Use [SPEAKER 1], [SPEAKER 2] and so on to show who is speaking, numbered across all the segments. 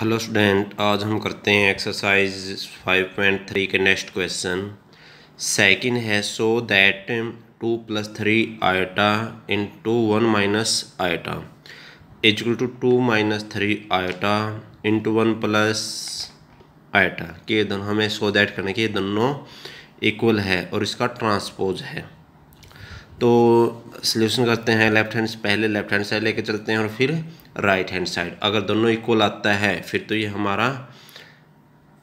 [SPEAKER 1] hello student आज हम करते हैं एक्सरसाइज 5.3 के नेक्स्ट क्वेश्चन सेकंड है so that two plus three iota into one minus iota equal to two minus three iota into one plus iota के दोनों हमें so that करने के दोनों इक्वल है और इसका ट्रांसपोज है तो सल्यूशन करते हैं लेफ्ट हैंड पहले लेफ्ट हैंड साइड लेके चलते हैं और फिर राइट हैंड साइड अगर दोनों इक्वल आता है फिर तो ये हमारा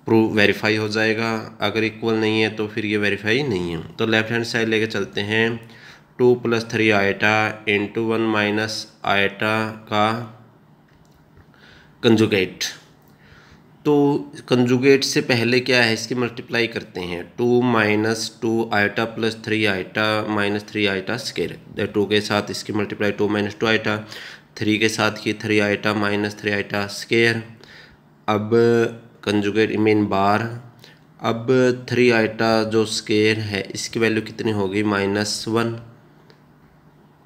[SPEAKER 1] प्रूव वेरीफाई हो जाएगा अगर इक्वल नहीं है तो फिर ये वेरीफाई नहीं है तो लेफ्ट हैंड साइड लेके चलते हैं two plus three iota into one minus iota का कंजुगेट तो कंजुगेट से पहले क्या है इसकी मल्टीप्लाई करते हैं two minus two iota plus three iota minus three iota square two के साथ इसकी multiply two minus two iota three के साथ की three iota minus three iota square अब कंजुगेट इमेन बार अब थ्री आइटा जो स्केयर है इसकी वैल्यू कितनी होगी minus one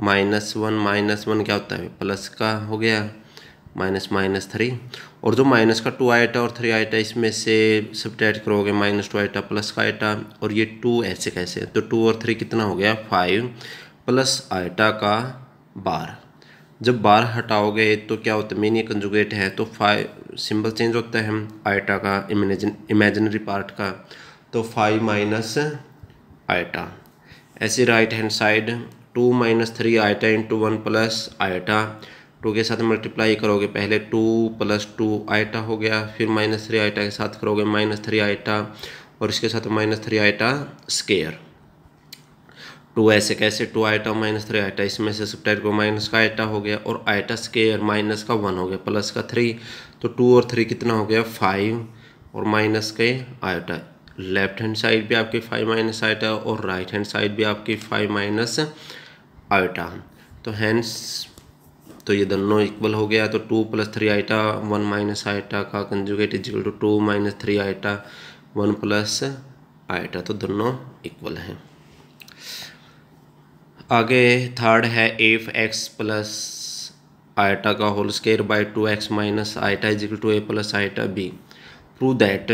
[SPEAKER 1] minus one minus one क्या होता है प्लस का हो गया माइनस माइनस थ्री और जो माइनस का टू आइटा और थ्री आइटा इसमें से सब टैड करोगे माइनस टू आइटा प्लस का आइटा और ये टू ऐसे कैसे तो टू और थ्री कितना हो गया फाइव प्लस आइटा का बार जब बार हटाओगे तो क्या होता है मेन ये कंजुगेट है तो फाइव सिंबल चेंज होता है आइटा का इमेजनरी इमेजिनरी पार्ट का तो फाइव माइनस आइटा ऐसे right hand side two minus three iota into one plus iota two के साथ मल्टीप्लाई करोगे पहले टू प्लस टू आइटा हो गया फिर माइनस थ्री आइटा के साथ करोगे माइनस थ्री आइटा और इसके साथ minus three iota square two ऐसे कैसे two iota minus three iota इसमें से सब्ट्रैक्ट को माइनस का आइटा हो गया और आइटा स्केयर माइनस का वन हो गया प्लस का थ्री तो टू और थ्री कितना हो गया फाइव और माइनस के आइटा लेफ्ट हैंड साइड भी आपकी फाइव माइनस आइटा और राइट हैंड साइड भी आपकी फाइव माइनस आइटा तो हैंड्स तो ये दोनों इक्वल हो गया तो two plus three iota one minus iota का conjugate is equal to two minus three iota one plus iota तो दोनों इक्वल हैं आगे थर्ड है एफ एक्स प्लस आइटा का whole square by two x minus iota is to a plus iota b prove that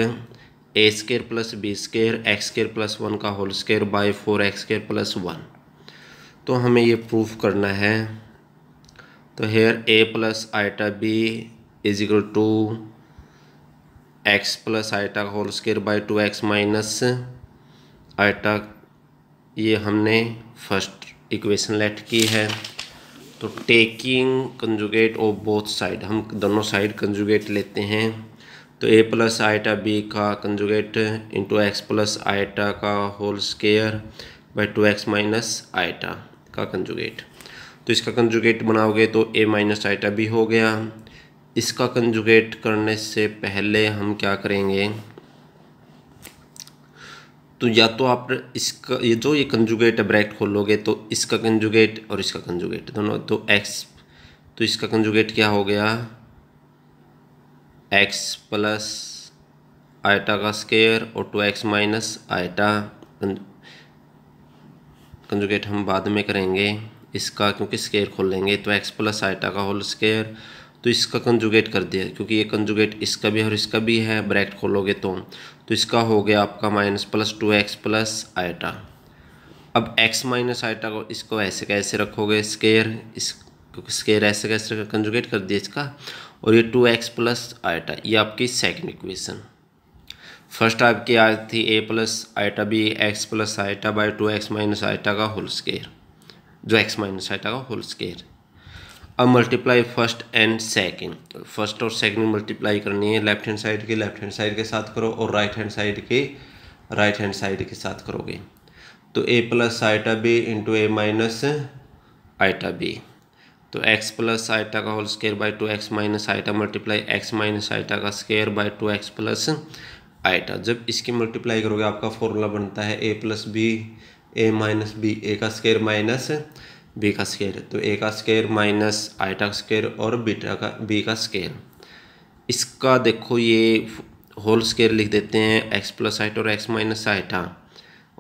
[SPEAKER 1] A square plus b square x square plus one का whole square by four x square plus one तो हमें ये proof करना है तो here a plus iota b is equal to x plus iota whole square by two x minus iota ये हमने first equation let की है तो taking conjugate of both side हम दोनों साइड कंजुगेट लेते हैं तो ए प्लस आइटा बी का conjugate into x plus iota का whole square by two x minus iota का कंजुगेट तो इसका कंजुगेट बनाओगे तो ए माइनस आइटा बी हो गया इसका कंजुगेट करने से पहले हम क्या करेंगे तो या तो आप इसका ये जो ये कंजुगेट है ब्रैकेट खोलोगे तो इसका कंजुगेट और इसका कंजुगेट दोनों तो एक्स तो इसका कंजुगेट क्या हो गया एक्स प्लस आइटा का स्केयर और two x minus iota conjugate हम बाद में करेंगे इसका क्योंकि स्केयर खोल लेंगे तो एक्स प्लस आइटा का होल स्केयर तो इसका कंजुगेट कर दिया क्योंकि ये कंजुगेट इसका भी और इसका भी है ब्रैकेट खोलोगे तो तो इसका हो गया आपका minus plus two x plus iota अब एक्स माइनस आइटा को इसको ऐसे कैसे रखोगे स्केयर इस क्योंकि स्केयर ऐसे कैसे कंजुगेट कर दिया इसका और ये टू एक्स प्लस आइटा ये आपकी सेकेंड इक्वेशन फर्स्ट आपकी आज थी a plus iota b x plus iota by two x minus iota का होल स्केयर जो एक्स माइनस आइटा का होल स्केयर अब multiply first and second first और सेकंड मल्टीप्लाई करनी है लेफ्ट हैंड साइड के लेफ्ट हैंड साइड के साथ करो और राइट हैंड साइड के राइट हैंड साइड के साथ करोगे तो a plus iota b into a minus iota b तो एक्स प्लस आइटा का whole square by two x minus iota multiply x minus iota का square by two x plus iota जब इसकी multiply करोगे आपका फॉर्मूला बनता है a plus b a minus b a का स्केयर माइनस बी का स्केयर तो ए का स्केयर माइनस आइटा का स्केयर और बीटा का बी का स्केयर इसका देखो ये होल स्केयर लिख देते हैं एक्स प्लस आइट और एक्स माइनस आइटा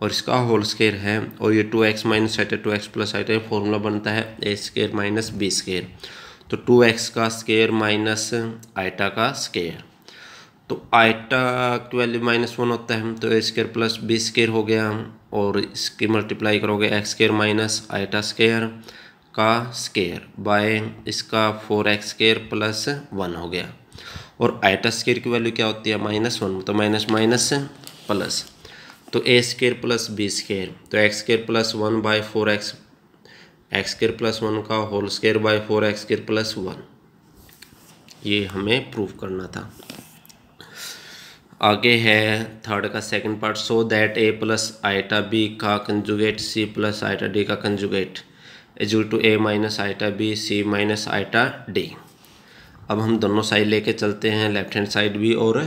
[SPEAKER 1] और इसका होल स्केयर है और ये two x minus iota two x plus iota formula बनता है a square minus b square तो टू एक्स का स्केयर माइनस आइटा का स्केयर तो आइटा की वैल्यू माइनस वन होता है तो a square plus b square हो गया और इसकी मल्टीप्लाई करोगे x square minus iota square का स्केयर बाय इसका four x square plus one हो गया और आइटा स्केयर की वैल्यू क्या होती है माइनस वन तो माइनस माइनस प्लस तो a square plus b square तो x square plus one by four x x square plus one का whole square by four x square plus one ये हमें प्रूव करना था आगे है थर्ड का second part so that a plus iota b का conjugate c plus iota d का conjugate is to a minus iota b c minus iota d अब हम दोनों साइड लेके चलते हैं लेफ्ट हैंड साइड भी और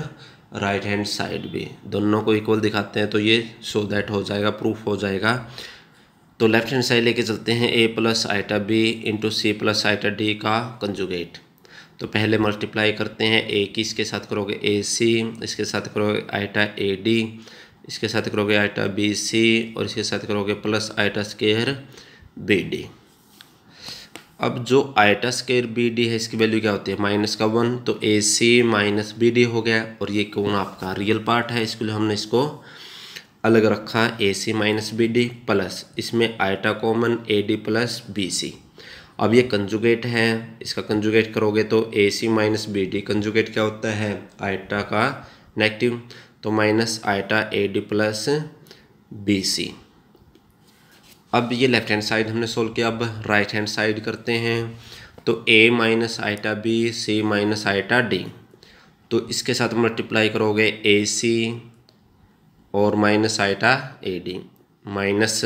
[SPEAKER 1] राइट हैंड साइड भी दोनों को इक्वल दिखाते हैं तो ये सो so दैट हो जाएगा प्रूफ हो जाएगा तो लेफ्ट हैंड साइड लेके चलते हैं a plus iota b into c plus iota d का कंजुगेट तो पहले मल्टीप्लाई करते हैं ए की इसके साथ करोगे ए सी इसके साथ करोगे आइटा ए डी इसके साथ करोगे आइटा बी सी और इसके साथ करोगे plus iota square b d अब जो आइटा स्केयर बी डी है इसकी वैल्यू क्या होती है माइनस का वन तो a c minus b d हो गया और ये कौन आपका रियल पार्ट है इसके लिए हमने इसको अलग रखा a c minus b d plus इसमें iota common a d plus b c अब ये कंजुगेट है इसका कंजुगेट करोगे तो a c minus b d conjugate क्या होता है आइटा का नेगेटिव तो minus iota a d plus b c अब ये लेफ्ट हैंड साइड हमने सोल्व किया अब राइट हैंड साइड करते हैं तो a minus iota b c minus iota d तो इसके साथ मल्टीप्लाई करोगे ए सी और minus iota a d minus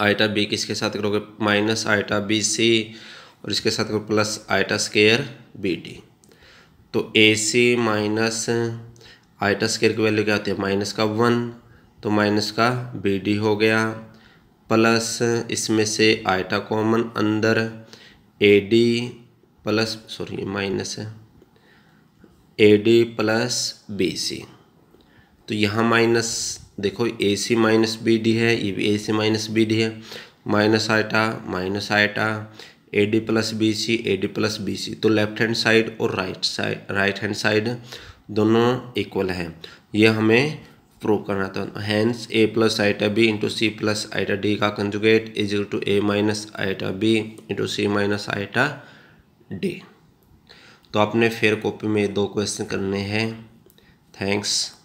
[SPEAKER 1] iota b किसके साथ करोगे माइनस आइटा बी सी और इसके साथ करोगे plus iota square b d तो a c minus iota square की वैल्यू क्या होती है माइनस का वन तो माइनस का बी डी हो गया प्लस इसमें से आइटा कॉमन अंदर a d plus sorry minus है a d plus b c तो यहाँ माइनस देखो a c minus b d है ये भी a c minus b d है minus iota minus iota a d plus b c a d plus b c तो left hand side और right side right hand side दोनों equal है ये हमें प्रूव करना था hence a plus iota b into c plus iota d का conjugate is to a minus iota b into c minus iota d तो आपने फेयर कॉपी में दो क्वेश्चन करने हैं थैंक्स